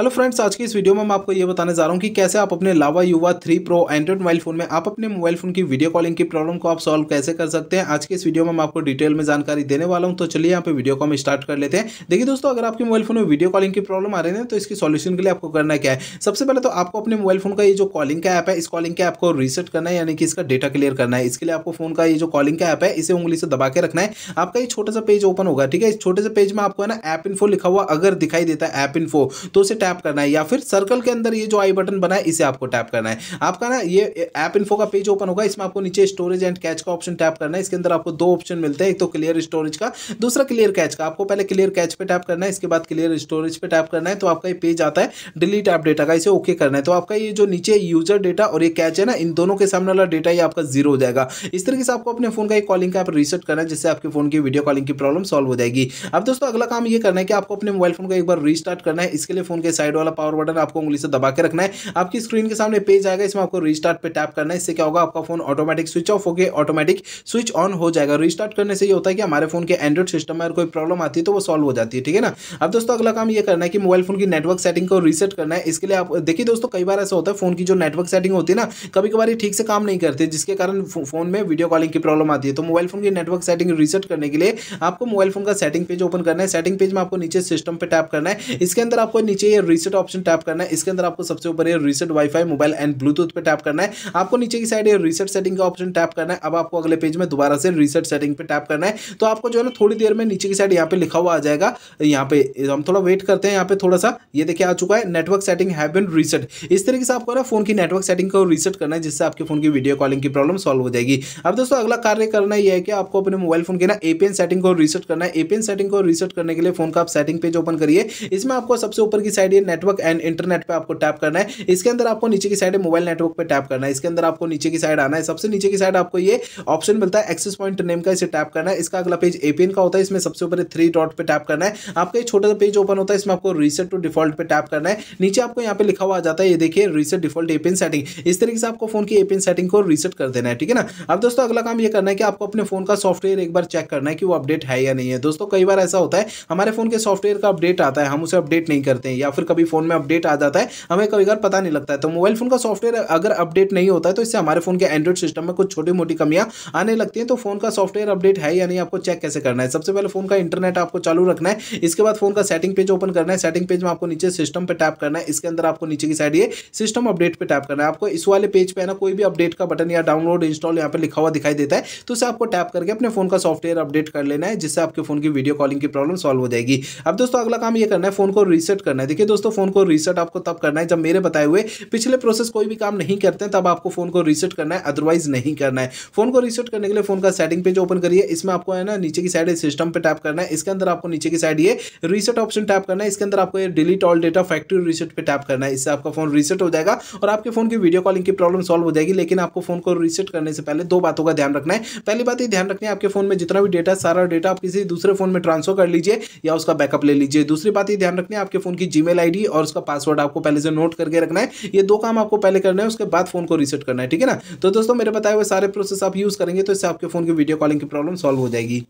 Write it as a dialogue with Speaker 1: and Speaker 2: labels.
Speaker 1: hello friends आज की इस वीडियो में मैं आपको ये बताने जा रहा हूँ कि कैसे आप अपने Lava Yuva three pro android mobile phone में आप अपने मोबाइल फोन की वीडियो कॉलिंग की प्रॉब्लम को आप सॉल्व कैसे कर सकते हैं आज के इस वीडियो में मैं आपको डिटेल में जानकारी देने वाला हूँ तो चलिए यहाँ पे वीडियो को हम स्टार्ट कर लेते हैं देखिए दोस्तों अगर आपके मोबाइल फोन में वीडियो कॉलिंग की प्रॉब्लम आ रही है तो इसकी सोल्यूशन के लिए आपको करना क्या है सबसे पहले तो आपको अपने मोबाइल फोन का ये जो कॉलिंग का ऐप है इस कॉलिंग का ऐप को रीसेट करना है यानी कि इसका डेटा क्लियर करना है इसके लिए आपको फोन का ये जो कॉलिंग का ऐप है इसे उंगली से दबा के रखना है आपका ये छोटा सा पेज ओपन होगा ठीक है इस छोटे से पेज में आपको है ना ऐप इन्फो लिखा हुआ अगर दिखाई देता है ऐप इन्फो तो उसे टैप करना है या फिर सर्कल के अंदर ये जो आई बटन बना है इसे आपको टैप करना है आपका ना ये ऐप इन्फो का पेज ओपन होगा इसमें आपको नीचे स्टोरेज एंड कैच का ऑप्शन टैप करना है इसके अंदर आपको दो ऑप्शन मिलते हैं एक तो क्लियर स्टोरेज का दूसरा क्लियर कैच का आपको पहले क्लियर कैच पर टैप करना है इसके बाद क्लियर स्टोरेज पर टैप करना है तो आपका ये पेज आता है डिलीट ऐप डेटा का इसे ओके करना है तो आपका ये जो नीचे यूजर डेटा और ये कैच है ना इन दोनों के सामने वाला डेटा ही आपका जीरो हो जाएगा इस तरीके से आपको अपने फोन का एक कॉलिंग का ऐप रीसेट करना है जिससे आपके फोन की वीडियो कॉलिंग की प्रॉब्लम सॉल्व हो जाएगी अब दोस्तों अगला काम ये करना है कि आपको अपने मोबाइल फोन को एक बार रीस्टार्ट करना है इसके लिए फोन के साइड वाला पावर बटन आपको उंगली से दबा के रखना है आपकी स्क्रीन के सामने पेज आएगा इसमें आपको रिस्टार्ट पे टैप करना है इससे क्या होगा आपका फोन ऑटोमेटिक स्विच ऑफ होकर ऑटोमेटिक स्विच ऑन हो जाएगा रिस्टार्ट करने से ये होता है कि हमारे फोन के एंड्रॉइड सिस्टम में अगर कोई प्रॉब्लम आती है तो वो सॉल्व हो जाती है ठीक है ना अब दोस्तों अगला काम ये करना है कि मोबाइल फोन की नेटवर्क सेटिंग को रीसेट करना है इसके लिए आप देखिए दोस्तों कई बार ऐसा होता है फोन की जो नेटवर्क सेटिंग होती है ना कभी कभार ठीक से काम नहीं करती जिसके कारण फोन में वीडियो कॉलिंग की प्रॉब्लम आती है तो मोबाइल फोन की नेटवर्क सेटिंग रीसेट करने के लिए आपको मोबाइल फोन का सेटिंग पेज ओपन करना है सेटिंग पेज में आपको नीचे सिस्टम पर टैप करना है इसके अंदर आपको नीचे रीसेट ऑप्शन टैप करना है इसके अंदर आपको सबसे ऊपर ये reset wifi mobile and Bluetooth पर टैप करना है आपको नीचे की साइड रीसेट सेटिंग का ऑप्शन टैप करना है अब आपको अगले पेज में दोबारा से रीसेट सेटिंग पर टैप करना है तो आपको जो है ना थोड़ी देर में नीचे की साइड यहाँ पे लिखा हुआ आ जाएगा यहाँ पे हम थोड़ा वेट करते हैं यहाँ पे थोड़ा सा ये देखिए आ चुका है network setting have been reset इस तरीके से आपको ना फोन की नेटवर्क सेटिंग को रीसेट करना है जिससे आपके फोन की वीडियो कॉलिंग की प्रॉब्लम सॉल्व हो जाएगी अब दोस्तों अगला कार्य करना यह है कि आपको अपने मोबाइल फोन के ना एपीएन सेटिंग को रीसेट करना है एपीएन सेटिंग को रीसेट करने के लिए फोन का आप सेटिंग पेज ओपन करिए इसमें आपको सबसे ऊपर की साइड लिए नेटवर्क एंड इंटरनेट पर आपको टैप करना है इसके अंदर आपको नीचे की साइड मोबाइल नेटवर्क पर टैप करना है इसके अंदर आपको नीचे की साइड आना है सबसे नीचे की साइड आपको ये ऑप्शन मिलता है एक्सेस पॉइंट नेम का इसे टैप करना है इसका अगला पेज एपीएन का होता है इसमें सबसे ऊपर थ्री डॉट पर टैप करना है आपका छोटा सा पेज ओपन होता है इसमें आपको रीसेट टू डिफॉल्ट पर टैप करना है नीचे आपको यहाँ पे लिखा हुआ आ जाता है ये देखिए रीसेट डिफॉल्ट एपीएन सेटिंग इस तरीके से आपको फोन की एपीएन सेटिंग को रीसेट कर देना है ठीक है ना अब दोस्तों अगला काम ये करना है कि आपको अपने फोन का सॉफ्टवेयर एक बार चेक करना है कि वो अपडेट है या नहीं है दोस्तों कई बार ऐसा होता है हमारे फोन के सॉफ्टवेयर का अपडेट आता है हम उसे अपडेट नहीं करते हैं या फिर कभी फ़ोन में अपडेट आ जाता है हमें कभी बार पता नहीं लगता है तो मोबाइल फ़ोन का सॉफ्टवेयर अगर अपडेट नहीं होता है तो इससे हमारे फ़ोन के एंड्रॉइड सिस्टम में कुछ छोटी मोटी कमियां आने लगती हैं तो फ़ोन का सॉफ्टवेयर अपडेट है या नहीं आपको चेक कैसे करना है सबसे पहले फ़ोन का इंटरनेट आपको चालू रखना है इसके बाद फ़ोन का सेटिंग पेज ओपन करना है सेटिंग पेज में आपको नीचे सिस्टम पर टैप करना है इसके अंदर आपको नीचे की साइड ये सिस्टम अपडेट पर टैप करना है आपको इस वाले पेज पर ना कोई भी अपडेट का बटन या डाउनलोड इंस्टॉल यहाँ पर लिखा हुआ दिखाई देता है तो उसे आपको टैप करके अपने फ़ोन का सॉफ्टवेयर अपडेट कर लेना है जिससे आपके फ़ोन की वीडियो कॉलिंग की प्रॉब्लम सॉल्व हो जाएगी अब दोस्तों अगला काम यह करना है फ़ोन को रीसेट करना है देखिए दोस्तों फ़ोन को रीसेट आपको तब करना है जब मेरे बताए हुए पिछले प्रोसेस कोई भी काम नहीं करते हैं तब आपको फ़ोन को रीसेट करना है अदरवाइज नहीं करना है फ़ोन को रीसेट करने के लिए फ़ोन का सेटिंग पेज ओपन करिए इसमें आपको है ना नीचे की साइड सिस्टम पर टैप करना है इसके अंदर आपको नीचे की साइड ये रीसेट ऑप्शन टैप करना है इसके अंदर आपको delete all data factory reset पर टैप करना है इससे आपका फ़ोन रीसेट हो जाएगा और आपके फ़ोन की वीडियो कॉलिंग की प्रॉब्लम सॉल्व हो जाएगी लेकिन आपको फ़ोन को रीसेट करने से पहले दो बातों का ध्यान रखना है पहली बात ये ध्यान रखना है आपके फ़ोन में जितना भी डेटा सारा डेटा आप किसी दूसरे फ़ोन में ट्रांसफर कर लीजिए या उसका बैकअप ले लीजिए दूसरी बात ये ध्यान रखना है आपके फ़ोन की जीमेल ईमेल आईडी और उसका पासवर्ड आपको पहले से नोट करके रखना है ये दो काम आपको पहले करना है उसके बाद फोन को रीसेट करना है ठीक है ना तो दोस्तों मेरे बताए हुए सारे प्रोसेस आप यूज़ करेंगे तो इससे आपके फोन की वीडियो कॉलिंग की प्रॉब्लम सॉल्व हो जाएगी